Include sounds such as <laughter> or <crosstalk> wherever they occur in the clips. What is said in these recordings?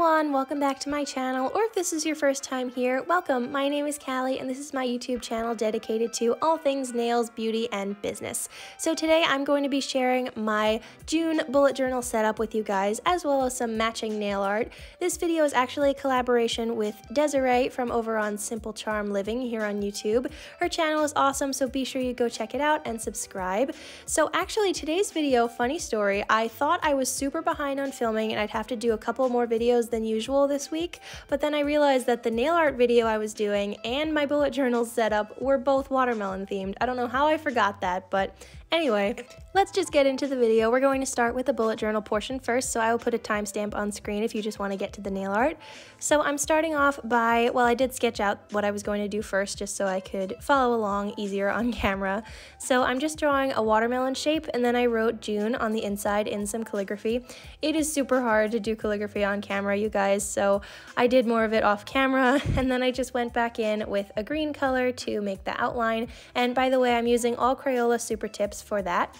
everyone, welcome back to my channel, or if this is your first time here, welcome. My name is Callie and this is my YouTube channel dedicated to all things nails, beauty, and business. So today I'm going to be sharing my June bullet journal setup with you guys, as well as some matching nail art. This video is actually a collaboration with Desiree from over on Simple Charm Living here on YouTube. Her channel is awesome, so be sure you go check it out and subscribe. So actually today's video, funny story, I thought I was super behind on filming and I'd have to do a couple more videos than usual this week, but then I realized that the nail art video I was doing and my bullet journal setup were both watermelon themed. I don't know how I forgot that, but Anyway, let's just get into the video. We're going to start with the bullet journal portion first, so I will put a timestamp on screen if you just want to get to the nail art. So I'm starting off by, well, I did sketch out what I was going to do first just so I could follow along easier on <laughs> camera. So I'm just drawing a watermelon shape and then I wrote June on the inside in some calligraphy. It is super hard to do calligraphy on camera you guys. So I did more of it off camera <laughs> and then I just went back in with a green color to make the outline. And by the way, I'm using all Crayola Super Tips for that.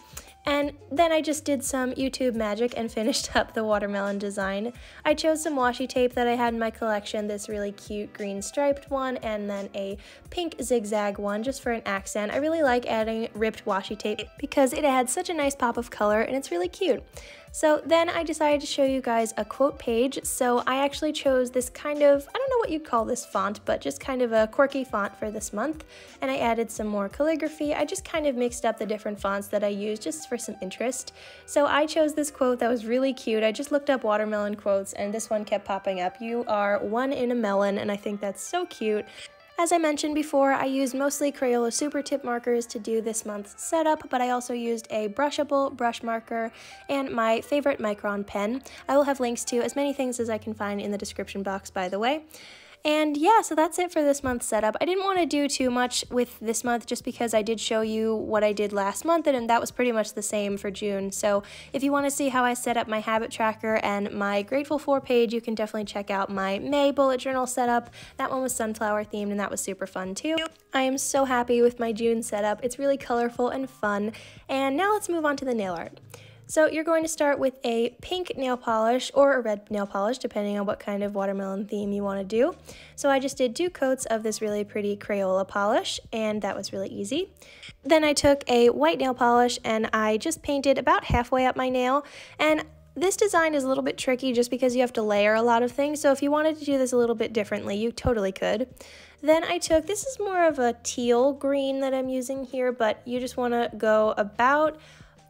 And then I just did some YouTube magic and <laughs> finished up the watermelon design. I chose some washi tape that I had in my collection, this really cute green striped one, and then a pink zigzag one just for an accent. I really like adding ripped washi tape because it adds such a nice pop of color and it's really cute. So then I decided to show you guys a quote page. So I actually chose this kind of, I don't know what you'd call this font, but just kind of a quirky font for this month. And I added some more calligraphy. I just kind of mixed up the different fonts that I used just for some interest. So I chose this quote that was really cute. I just looked up watermelon quotes and this one kept popping up. You are one in a melon. And I think that's so cute. As I mentioned before, I used mostly Crayola Super Tip markers to do this month's setup, but I also used a brushable brush marker and my favorite Micron pen. I will have links to as many things as I can find in the description box, by the way. And yeah, so that's it for this month's setup. I didn't want to do too much with this month just because I did show you what I did last month and that was pretty much the same for June. So if you want to see how I set up my habit tracker and my grateful for page, you can definitely check out my May bullet journal setup. That one was sunflower themed and that was super fun too. I am so happy with my June setup. It's really colorful and fun. And now let's move on to the nail art. So you're going to start with a pink nail polish or a red nail polish, depending on what kind of watermelon theme you want to do. So I just did two coats of this really pretty Crayola polish, and that was really easy. Then I took a white nail polish, and I just painted about halfway up my nail, and this design is a little bit tricky just because you have to layer a lot of things, so if you wanted to do this a little bit differently, you totally could. Then I took, this is more of a teal green that I'm using here, but you just want to go about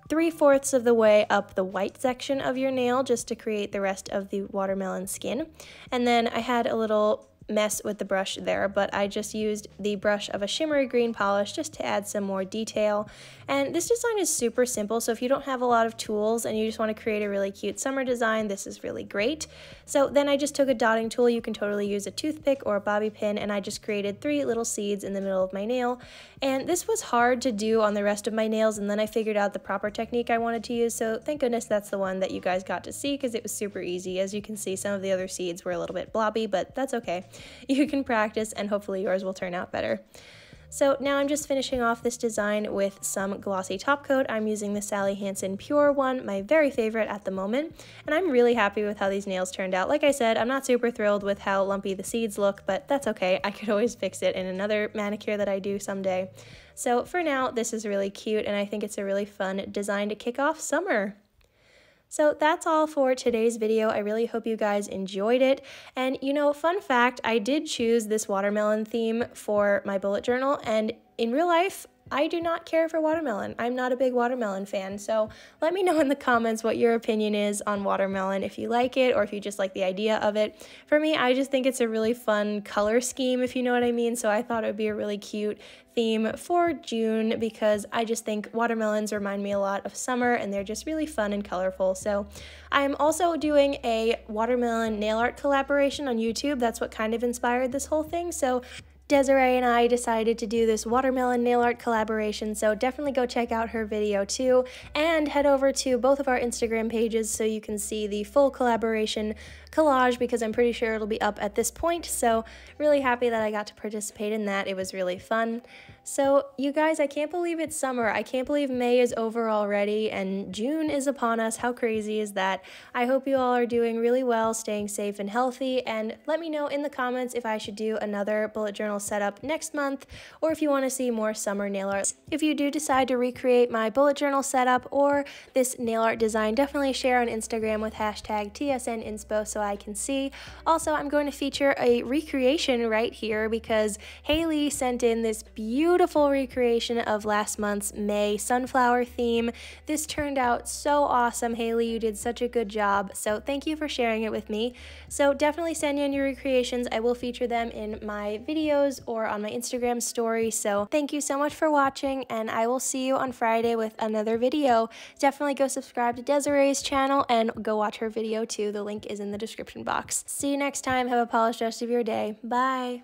three-fourths of the way up the white section of your nail just to create the rest of the watermelon skin. And then I had a little mess with the brush there, but I just used the brush of a shimmery green polish just to add some more detail. And this design is super simple, so if you don't have a lot of tools and you just want to create a really cute summer design, this is really great. So then I just took a dotting tool, you can totally use a toothpick or a bobby pin, and I just created three little seeds in the middle of my nail. And this was hard to do on the rest of my nails, and then I figured out the proper technique I wanted to use, so thank goodness that's the one that you guys got to see because it was super easy. As you can see, some of the other seeds were a little bit blobby, but that's okay. <laughs> you can practice and hopefully yours will turn out better. So now I'm just finishing off this design with some glossy top coat. I'm using the Sally Hansen Pure one, my very favorite at the moment, and I'm really happy with how these nails turned out. Like I said, I'm not super thrilled with how lumpy the seeds look, but that's okay. I could always fix it in another manicure that I do someday. So for now, this is really cute, and I think it's a really fun design to kick off summer. So that's all for today's video. I really hope you guys enjoyed it. And you know, fun fact, I did choose this watermelon theme for my bullet journal and in real life, I do not care for watermelon. I'm not a big watermelon fan. So let me know in the comments what your opinion is on watermelon, if you like it or if you just like the idea of it. For me, I just think it's a really fun color scheme, if you know what I mean. So I thought it would be a really cute theme for June because I just think watermelons remind me a lot of summer and they're just really fun and colorful. So I'm also doing a watermelon nail art collaboration on YouTube. That's what kind of inspired this whole thing. So Desiree and I decided to do this watermelon nail art collaboration, so definitely go check out her video too, and head over to both of our Instagram pages so you can see the full collaboration collage because I'm pretty sure it'll be up at this point. So really happy that I got to participate in that. It was really fun. So you guys, I can't believe it's summer. I can't believe May is over already and June is upon us. How crazy is that? I hope you all are doing really well, staying safe and healthy. And let me know in the comments if I should do another bullet journal setup next month or if you want to see more summer nail art. If you do decide to recreate my bullet journal setup or this nail art design, definitely share on Instagram with hashtag TSNinspo. so so I can see. Also, I'm going to feature a recreation right here because Haley sent in this beautiful recreation of last month's May sunflower theme. This turned out so awesome, Haley. You did such a good job. So thank you for sharing it with me. So definitely send in your recreations. I will feature them in my videos or on my Instagram story. So thank you so much for watching and I will see you on Friday with another video. Definitely go subscribe to Desiree's channel and go watch her video too. The link is in the description description box. See you next time. Have a polished rest of your day. Bye.